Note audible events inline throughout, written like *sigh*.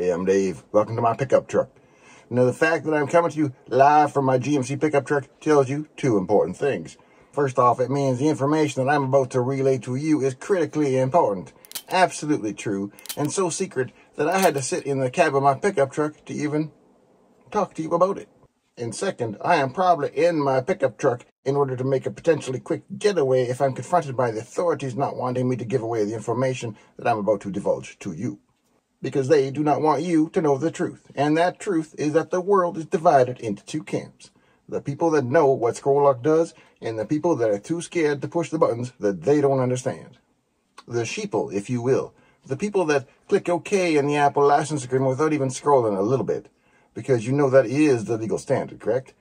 Hey, I'm Dave. Welcome to my pickup truck. Now, the fact that I'm coming to you live from my GMC pickup truck tells you two important things. First off, it means the information that I'm about to relay to you is critically important, absolutely true, and so secret that I had to sit in the cab of my pickup truck to even talk to you about it. And second, I am probably in my pickup truck in order to make a potentially quick getaway if I'm confronted by the authorities not wanting me to give away the information that I'm about to divulge to you because they do not want you to know the truth. And that truth is that the world is divided into two camps. The people that know what Scrolllock does and the people that are too scared to push the buttons that they don't understand. The sheeple, if you will. The people that click OK in the Apple license agreement without even scrolling a little bit. Because you know that is the legal standard, correct?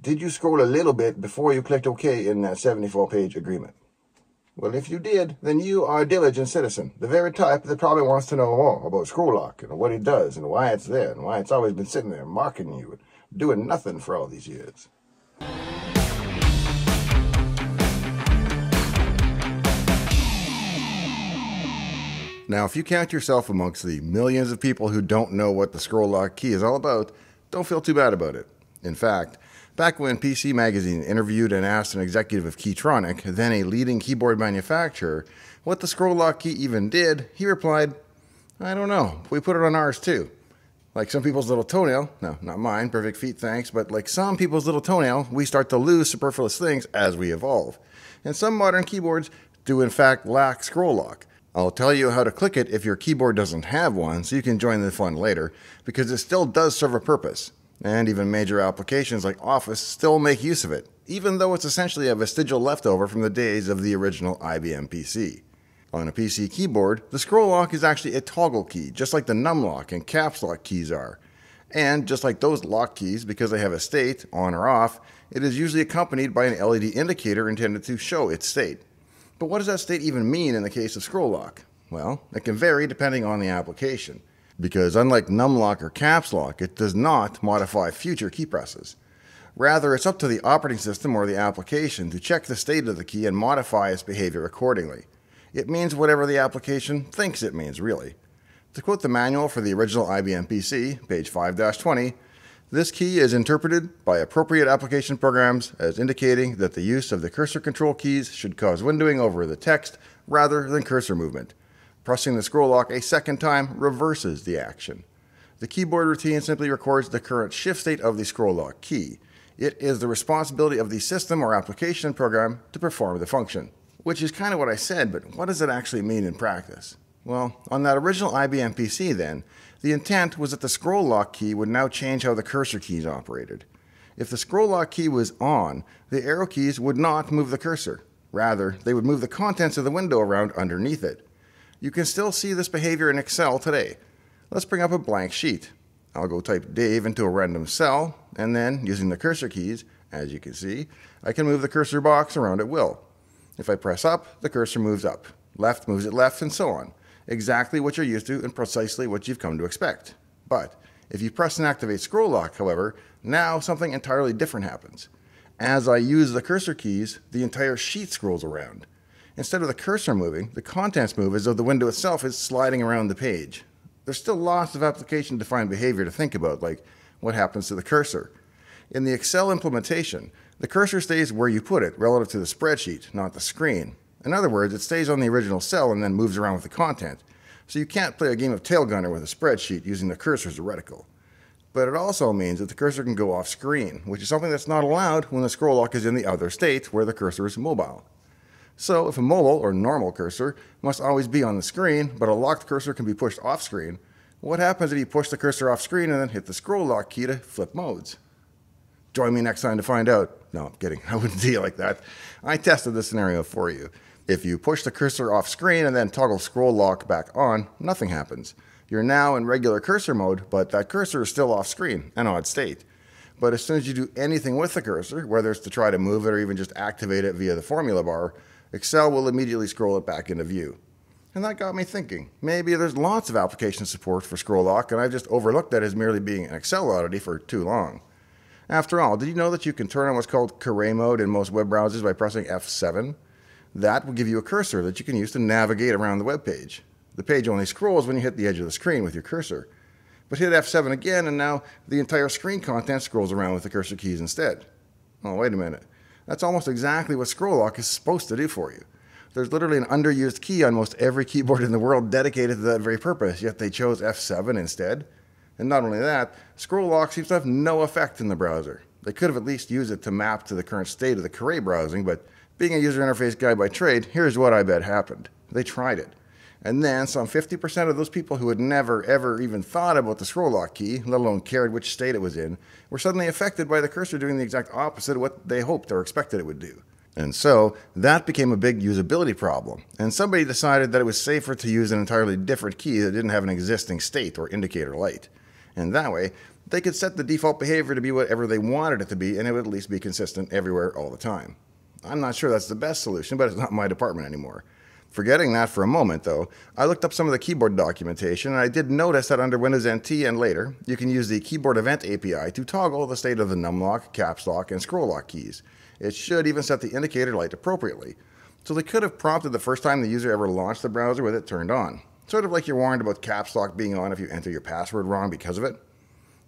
did you scroll a little bit before you clicked OK in that 74-page agreement? Well, if you did, then you are a diligent citizen, the very type that probably wants to know more about Lock and what it does and why it's there and why it's always been sitting there mocking you and doing nothing for all these years. Now, if you count yourself amongst the millions of people who don't know what the scroll lock key is all about, don't feel too bad about it. In fact, Back when PC Magazine interviewed and asked an executive of Keytronic, then a leading keyboard manufacturer, what the scroll lock key even did, he replied, I don't know. We put it on ours too. Like some people's little toenail, no, not mine, perfect feet, thanks, but like some people's little toenail, we start to lose superfluous things as we evolve. And some modern keyboards do in fact lack scroll lock. I'll tell you how to click it if your keyboard doesn't have one, so you can join the fun later, because it still does serve a purpose and even major applications like Office still make use of it, even though it's essentially a vestigial leftover from the days of the original IBM PC. On a PC keyboard, the scroll lock is actually a toggle key, just like the num lock and caps lock keys are. And just like those lock keys, because they have a state, on or off, it is usually accompanied by an LED indicator intended to show its state. But what does that state even mean in the case of scroll lock? Well, it can vary depending on the application because unlike numlock or caps lock, it does not modify future key presses. Rather, it's up to the operating system or the application to check the state of the key and modify its behavior accordingly. It means whatever the application thinks it means, really. To quote the manual for the original IBM PC, page 5 20, this key is interpreted by appropriate application programs as indicating that the use of the cursor control keys should cause windowing over the text rather than cursor movement. Pressing the scroll lock a second time reverses the action. The keyboard routine simply records the current shift state of the scroll lock key. It is the responsibility of the system or application program to perform the function, which is kind of what I said, but what does it actually mean in practice? Well, on that original IBM PC then, the intent was that the scroll lock key would now change how the cursor keys operated. If the scroll lock key was on, the arrow keys would not move the cursor. Rather, they would move the contents of the window around underneath it. You can still see this behavior in Excel today. Let's bring up a blank sheet. I'll go type Dave into a random cell, and then using the cursor keys, as you can see, I can move the cursor box around at will. If I press up, the cursor moves up. Left moves it left, and so on. Exactly what you're used to and precisely what you've come to expect. But if you press and activate scroll lock, however, now something entirely different happens. As I use the cursor keys, the entire sheet scrolls around. Instead of the cursor moving, the contents move as though the window itself is sliding around the page. There's still lots of application-defined behavior to think about, like what happens to the cursor. In the Excel implementation, the cursor stays where you put it relative to the spreadsheet, not the screen. In other words, it stays on the original cell and then moves around with the content. So you can't play a game of tail gunner with a spreadsheet using the cursor as a reticle. But it also means that the cursor can go off screen, which is something that's not allowed when the scroll lock is in the other state where the cursor is mobile. So if a mobile or normal cursor must always be on the screen, but a locked cursor can be pushed off screen, what happens if you push the cursor off screen and then hit the scroll lock key to flip modes? Join me next time to find out. No, I'm kidding. *laughs* I wouldn't do like that. I tested the scenario for you. If you push the cursor off screen and then toggle scroll lock back on, nothing happens. You're now in regular cursor mode, but that cursor is still off screen, an odd state. But as soon as you do anything with the cursor, whether it's to try to move it or even just activate it via the formula bar, Excel will immediately scroll it back into view. And that got me thinking, maybe there's lots of application support for scroll lock and I've just overlooked that as merely being an Excel oddity for too long. After all, did you know that you can turn on what's called Caray mode in most web browsers by pressing F7? That will give you a cursor that you can use to navigate around the web page. The page only scrolls when you hit the edge of the screen with your cursor. But hit F7 again, and now the entire screen content scrolls around with the cursor keys instead. Oh, wait a minute. That's almost exactly what scroll lock is supposed to do for you. There's literally an underused key on most every keyboard in the world dedicated to that very purpose, yet they chose F7 instead. And not only that, scroll lock seems to have no effect in the browser. They could have at least used it to map to the current state of the Cray browsing, but being a user interface guy by trade, here's what I bet happened. They tried it. And then some 50% of those people who had never, ever even thought about the scroll lock key, let alone cared which state it was in, were suddenly affected by the cursor doing the exact opposite of what they hoped or expected it would do. And so that became a big usability problem. And somebody decided that it was safer to use an entirely different key that didn't have an existing state or indicator light. And that way, they could set the default behavior to be whatever they wanted it to be, and it would at least be consistent everywhere all the time. I'm not sure that's the best solution, but it's not my department anymore. Forgetting that for a moment, though, I looked up some of the keyboard documentation and I did notice that under Windows NT and later, you can use the Keyboard Event API to toggle the state of the num lock, caps lock, and scroll lock keys. It should even set the indicator light appropriately. So they could have prompted the first time the user ever launched the browser with it turned on. Sort of like you're warned about caps lock being on if you enter your password wrong because of it.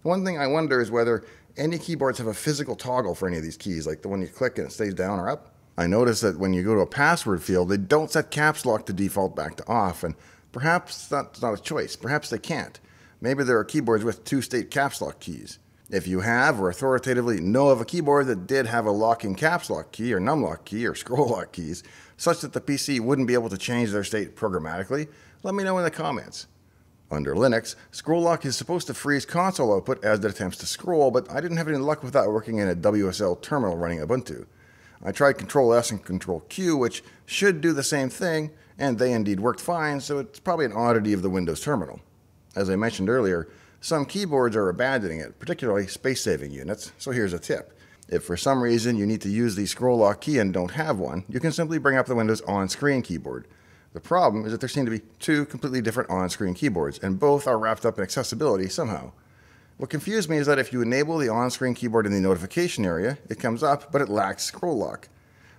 One thing I wonder is whether any keyboards have a physical toggle for any of these keys, like the one you click and it stays down or up. I notice that when you go to a password field, they don't set caps lock to default back to off, and perhaps that's not a choice. Perhaps they can't. Maybe there are keyboards with two-state caps lock keys. If you have or authoritatively know of a keyboard that did have a locking caps lock key or num lock key or *laughs* scroll lock keys, such that the PC wouldn't be able to change their state programmatically, let me know in the comments. Under Linux, scroll lock is supposed to freeze console output as it attempts to scroll, but I didn't have any luck with that working in a WSL terminal running Ubuntu. I tried Control S and Control Q, which should do the same thing, and they indeed worked fine, so it's probably an oddity of the Windows terminal. As I mentioned earlier, some keyboards are abandoning it, particularly space-saving units, so here's a tip. If for some reason you need to use the scroll lock key and don't have one, you can simply bring up the Windows on-screen keyboard. The problem is that there seem to be two completely different on-screen keyboards, and both are wrapped up in accessibility somehow. What confused me is that if you enable the on-screen keyboard in the notification area, it comes up, but it lacks scroll lock.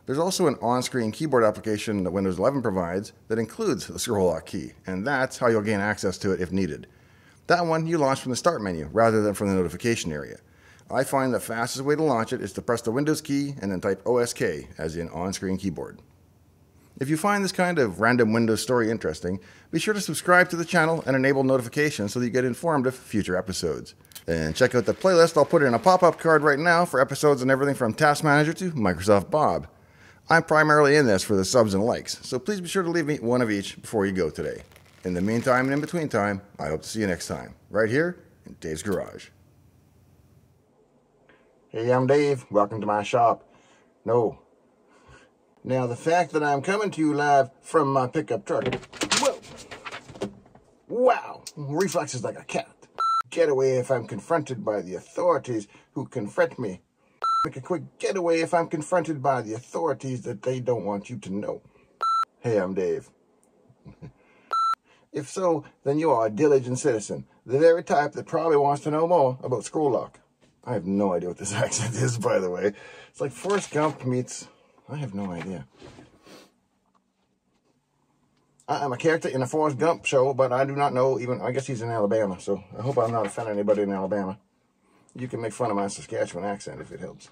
There's also an on-screen keyboard application that Windows 11 provides that includes the scroll lock key, and that's how you'll gain access to it if needed. That one you launch from the start menu rather than from the notification area. I find the fastest way to launch it is to press the Windows key and then type OSK, as in on-screen keyboard. If you find this kind of random Windows story interesting, be sure to subscribe to the channel and enable notifications so that you get informed of future episodes. Then check out the playlist. I'll put it in a pop up card right now for episodes and everything from Task Manager to Microsoft Bob. I'm primarily in this for the subs and likes, so please be sure to leave me one of each before you go today. In the meantime and in between time, I hope to see you next time, right here in Dave's Garage. Hey, I'm Dave. Welcome to my shop. No. Now, the fact that I'm coming to you live from my pickup truck. Whoa! Wow! Reflexes like a cat getaway if I'm confronted by the authorities who confront me. Make a quick getaway if I'm confronted by the authorities that they don't want you to know. Hey, I'm Dave. if so, then you are a diligent citizen, the very type that probably wants to know more about school lock. I have no idea what this *laughs* accent is, by the way. It's like Forrest Gump meets... I have no idea. I am a character in a Forrest Gump show, but I do not know even, I guess he's in Alabama, so I hope I'm not offending anybody in Alabama. You can make fun of my Saskatchewan accent if it helps.